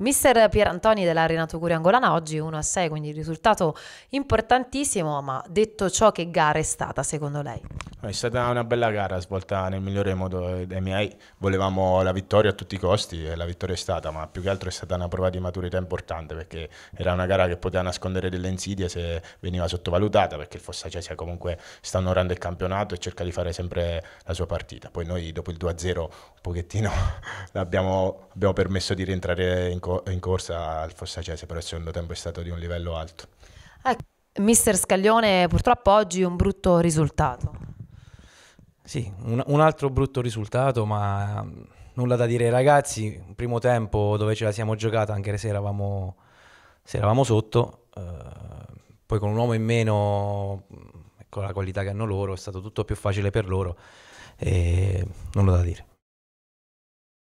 Mister Pierantoni della Renato Curia Angolana oggi 1 6, quindi risultato importantissimo, ma detto ciò che gara è stata secondo lei? È stata una bella gara svolta nel migliore modo dei miei. Volevamo la vittoria a tutti i costi e la vittoria è stata, ma più che altro è stata una prova di maturità importante perché era una gara che poteva nascondere delle insidie se veniva sottovalutata perché il Fossacesi comunque sta onorando il campionato e cerca di fare sempre la sua partita. Poi noi dopo il 2-0 un pochettino abbiamo, abbiamo, permesso di rientrare in, co in corsa al Fossacesi, però il secondo tempo è stato di un livello alto. Ecco, mister Scaglione purtroppo oggi un brutto risultato. Sì, un, un, altro brutto risultato, ma mm, nulla da dire ai ragazzi. Primo tempo dove ce la siamo giocata, anche se eravamo, se eravamo sotto, eh, poi con un uomo in meno, mm, con la qualità che hanno loro, è stato tutto più facile per loro. E nulla da dire.